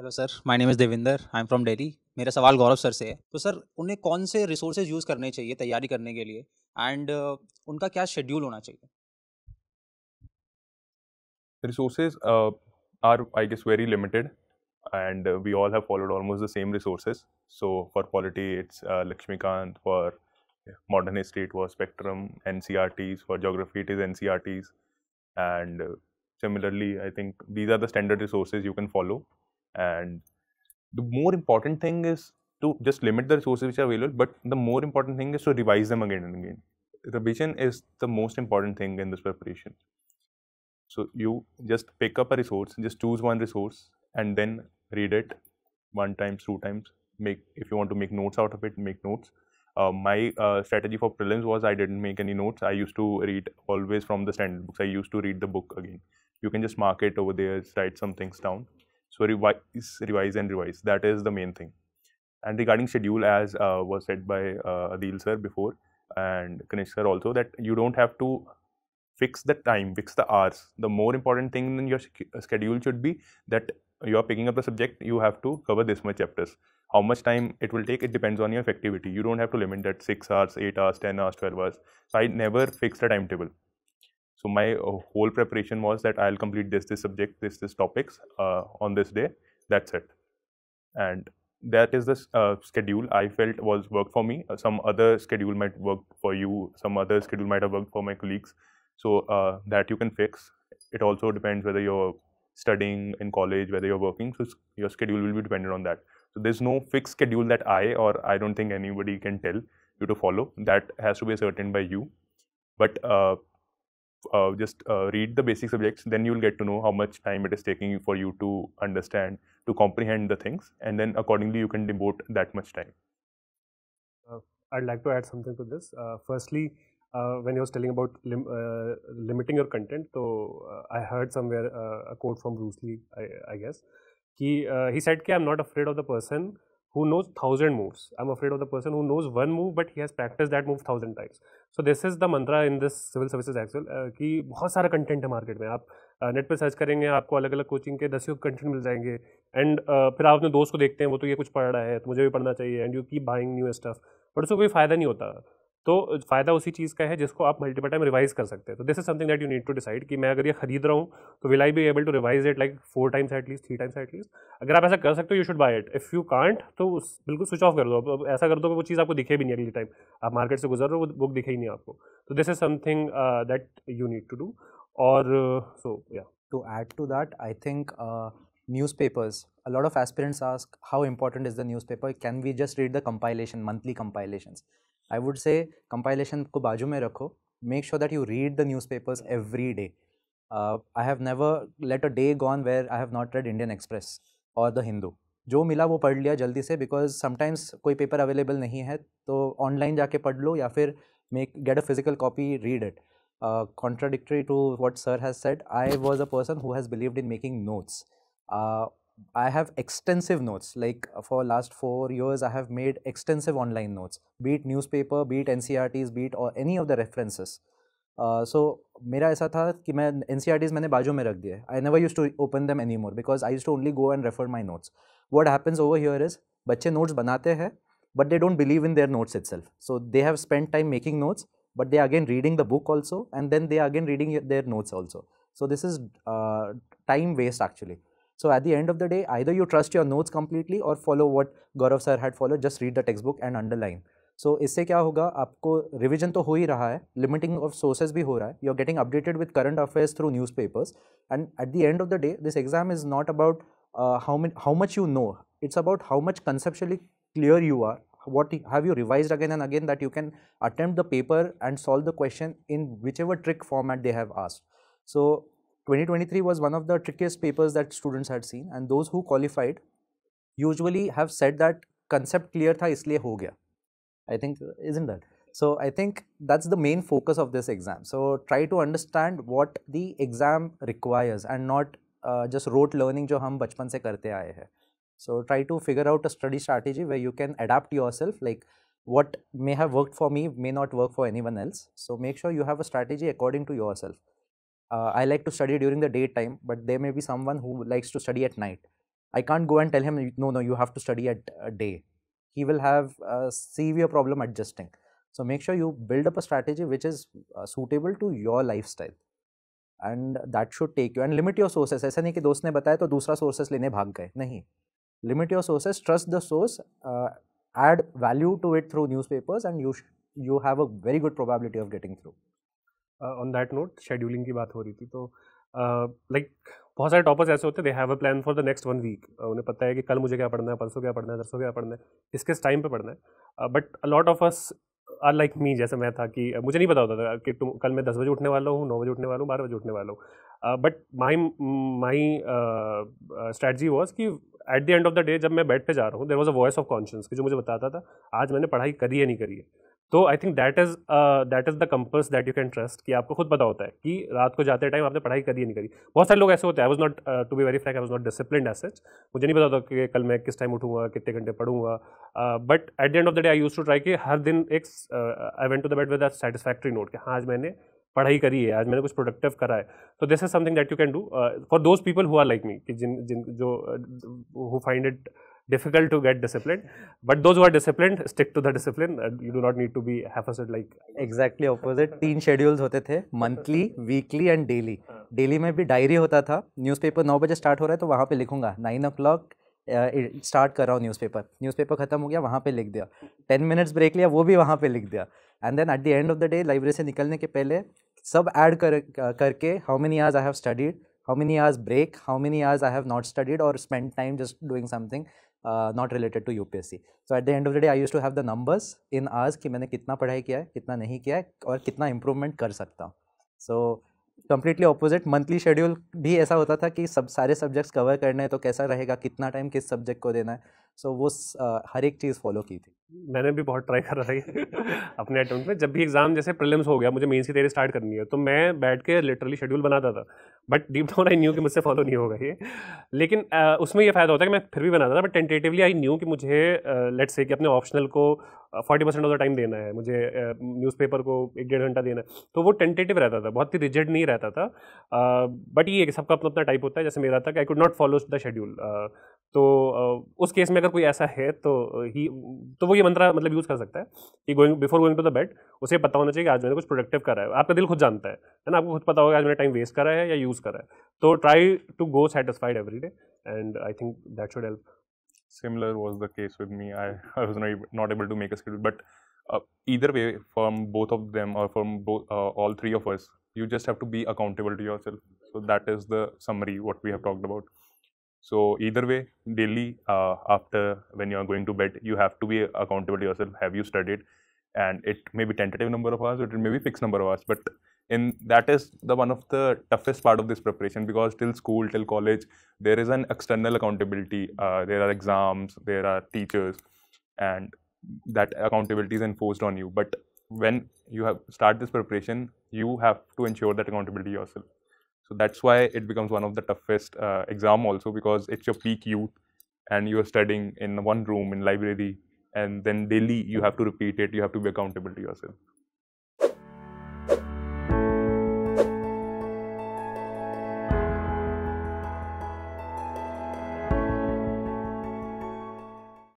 Hello sir my name is Devinder I am from Delhi मेरा सवाल गौरव sir से है तो सर उन्हें कौन से रिसोर्सेज यूज़ करने चाहिए तैयारी करने के लिए एंड uh, उनका क्या शेड्यूल होना चाहिए resources are I guess very limited and we all have followed almost the same resources so for polity it's Laxmikanth for modern state war spectrum NCERTs for geography it is N and similarly I think these are the standard resources you can follow And the more important thing is to just limit the resources which are available, but the more important thing is to revise them again and again. Revision is the most important thing in this preparation. So you just pick up a resource, just choose one resource and then read it one times, two times. Make if you want to make notes out of it, make notes. Uh, my uh, strategy for prelims was I didn't make any notes. I used to read always from the standard books. I used to read the book again. You can just mark it over there, write some things down, so revise, revise and revise. That is the main thing. And regarding schedule, as uh, was said by uh, Adil sir before and Kanish sir also, that you don't have to fix the time, fix the hours. The more important thing in your uh, schedule should be that you are picking up the subject, you have to cover this much chapters. How much time it will take, it depends on your effectivity. You don't have to limit that 6 hours, 8 hours, 10 hours, 12 hours. So I never fixed a timetable. So my uh, whole preparation was that I'll complete this, this subject, this, this topics uh, on this day. That's it. And that is the uh, schedule I felt was work for me. Uh, some other schedule might work for you. Some other schedule might have worked for my colleagues. So uh, that you can fix. It also depends whether you're studying in college, whether you're working. So your schedule will be dependent on that. So there's no fixed schedule that I or I don't think anybody can tell you to follow. That has to be ascertained by you. But uh, uh, just uh, read the basic subjects, then you'll get to know how much time it is taking for you to understand, to comprehend the things, and then accordingly you can devote that much time. Uh, I'd like to add something to this. Uh, firstly, uh, when you was telling about lim uh, limiting your content, so I heard somewhere a quote from Bruce Lee, I, I guess. He he said, "Ki I'm not afraid of the person who knows 1000 moves. I'm afraid of the person who knows one move but he has practiced that move 1000 times. So this is the mantra in this civil services actual uh, कि बहुत सारा content है market में आप net uh, पे search करेंगे आपको अलग अलग कोचिंग के दसियों कंटेंट मिल जाएंगे एंड uh, फिर आप अपने दोस्त को देखते हैं वो तो ये कुछ पढ़ रहा है तो मुझे भी पढ़ना चाहिए and you keep buying new stuff but उसको कोई फ़ायदा नहीं होता तो फ़ायदा उसी चीज़ का है जिसको आप मल्टीपल टाइम रिवाइज कर सकते हैं तो this is something that you need to decide कि मैं अगर ये खरीद रहा हूँ तो will I be able to revise it like four times at least three times at least अगर आप ऐसा कर सकते हो you should buy it if you can't तो उस बिल्कुल स्विच ऑफ कर दो अब ऐसा कर दो कि वो चीज़ आपको दिखे भी नहीं अगली टाइम आप मार्केट से गुजर रहे हो वो बुक दिखे ही नहीं आपको तो this is something that you need to do और सो या to add to that I think newspapers a lot of aspirants ask how important is the newspaper can we just read the compilation monthly compilations i would say compilation ko baaju mein rakho make sure that you read the newspapers every day uh, i have never let a day gone where i have not read indian express or the hindu जो मिला वो पढ़ लिया जल्दी से because sometimes कोई paper available नहीं है तो ऑनलाइन जाके पढ़ लो या फिर make get a physical copy read it contradictory to what sir has said I was a person who has believed in making notes I have extensive notes. Like for last four years, I have made extensive online notes, be it newspaper, be it NCRTs, be it or any of the references. So मेरा ऐसा था कि मैं N C R tees मैंने बाजू में रख दिए I never use to open them any more because I use to only go and refer my notes what happens over here is बच्चे नोट्स बनाते हैं but they don't believe in their notes itself so they have spend time making notes but they again reading the book also and then they again reading their notes also so this is time waste actually so at the end of the day, either you trust your notes completely or follow what Gaurav sir had followed, just read the textbook and underline. So इससे क्या होगा आपको revision तो हो ही limiting of sources भी हो रहा you are getting updated with current affairs through newspapers and at the end of the day this exam is not about uh, how how much you know it's about how much conceptually clear you are what have you revised again and again that you can attempt the paper and solve the question in whichever trick format they have asked so 2023 was one of the trickiest papers that students had seen and those who qualified usually have said that concept clear tha isliye ho gaya. I think, isn't that? So I think that's the main focus of this exam. So try to understand what the exam requires and not uh, just rote learning जो हम बचपन से करते आए So try to figure out a study strategy where you can adapt yourself like what may have worked for me may not work for anyone else. So make sure you have a strategy according to yourself uh, I like to study during the daytime, but there may be someone who likes to study at night. I can't go and tell him, no, no, you have to study at uh, day. He will have a severe problem adjusting. So make sure you build up a strategy which is uh, suitable to your lifestyle. And that should take you and limit your sources. ऐसा नहीं कि दोस्त ने बताया तो दूसरा sources लेने भाग गए नहीं limit your sources, trust the source, uh, add value to it through newspapers, and you you have a very good probability of getting through. On that note scheduling की बात हो रही थी तो लाइक uh, like, बहुत सारे toppers ऐसे होते हैं they have a plan for the next one week उन्हें पता है कि कल मुझे क्या पढ़ना है परसों क्या पढ़ना है दरसों क्या पढ़ना है किस किस टाइम पे पढ़ना है but lot of us are like me जैसे मैं था कि uh, मुझे नहीं पता होता था कि तुम कल मैं दस बजे उठने वाला हूँ नौ बजे उठने वाला हूँ बारह बजे उठने वाला हूँ but my my strategy was कि at the end of the day जब मैं बेड पे जा रहा हूँ there was a voice of conscious कि जो मुझे बताता था आज मैंने पढ़ाई करी है नहीं करी है तो I think that is that is the compass that you can trust कि आपको खुद पता होता है कि रात को जाते टाइम आपने पढ़ाई करी नहीं करी बहुत सारे लोग ऐसे होते हैं I was not to be very frank I was not discipline as such मुझे नहीं पता होता कि कल मैं किस टाइम उठूंगा कितने घंटे पढ़ूंगा but at the end of the day I use to try कि हर दिन एक I went to the bed with satisfactory note कि हाँ आज मैंने पढ़ाई करी है आज मैंने कुछ प्रोडक्टिव करा है तो this is something that you can do for those people who are like me कि जिन जिन जो who find it difficult to get disciplined. But those who are disciplined stick to the discipline. Uh, you do not need to be half a set like. Exactly opposite. teen schedules hote the monthly, weekly and daily. Daily mein bhi diary hota tha Newspaper 9 baje start ho raha hai to wahan pe likhunga 9 o'clock start कर रहा हूँ newspaper newspaper ख़त्म हो गया वहाँ पे लिख दिया टेन मिनट्स ब्रेक लिया वो भी वहाँ पे लिख दिया and then at the end of the day library से निकलने के पहले सब ऐड कर करके how many hours I have studied how many hours break how many hours I have not studied और spend time just doing something uh, not related to UPSC. So at the end of the day, I used to have the numbers in hours कि मैंने कितना पढ़ाई किया है कितना नहीं किया है और कितना improvement कर सकता हूँ so completely opposite monthly schedule भी ऐसा होता था कि सब सारे सब्जेक्ट्स कवर करने हैं तो कैसा रहेगा कितना टाइम किस सब्जेक्ट को देना है सो वो हर एक चीज़ फॉलो की थी मैंने भी बहुत ट्राई करा था अपने अटैम्प्ट में जब भी एग्ज़ाम जैसे प्रिलिम्स हो गया मुझे मेन्स की तैयारी स्टार्ट करनी है तो मैं बैठ के लिटरली शेड्यूल बनाता था but deep down I knew कि मुझसे फॉलो नहीं होगा ये लेकिन आ, उसमें यह फ़ायदा होता है कि मैं फिर भी बनाता था बट टेंटेटिवली आई न्यू कि मुझे लेट्स से कि अपने ऑप्शनल को forty percent of the time देना है मुझे न्यूज़पेपर को एक डेढ़ घंटा देना है तो वो टेंटेटिव रहता था बहुत ही रिजिड नहीं रहता था बट ये सबका अपना अपना टाइप होता है जैसे मेरा था कि I could not follow the schedule तो उस केस में अगर कोई ऐसा है तो ही तो वो ये मंत्रा मतलब यूज़ कर सकता है कि going before going to the bed उसे पता होना चाहिए कि आज मैंने कुछ प्रोडक्टिव करा है आपका दिल खुद जानता है ना आपको खुद पता होगा आज मैंने टाइम वेस्ट करा है या यूज़ करा है तो try to go satisfied every day and I think that should help similar was the case with me I I was not able to make a but either way from both of them और from all three of three you just have to be accountable to yourself so that is the summary what we have talked about So either way, daily uh, after when you are going to bed, you have to be accountable to yourself. Have you studied? And it may be tentative number of hours, it may be fixed number of hours. But in that is the one of the toughest part of this preparation because till school, till college, there is an external accountability. Uh, there are exams, there are teachers, and that accountability is enforced on you. But when you have start this preparation, you have to ensure that accountability yourself. So that's why it becomes one of the toughest uh, exam also because it's your peak youth and you are studying in one room in library and then daily you have to repeat it, you have to be accountable to yourself.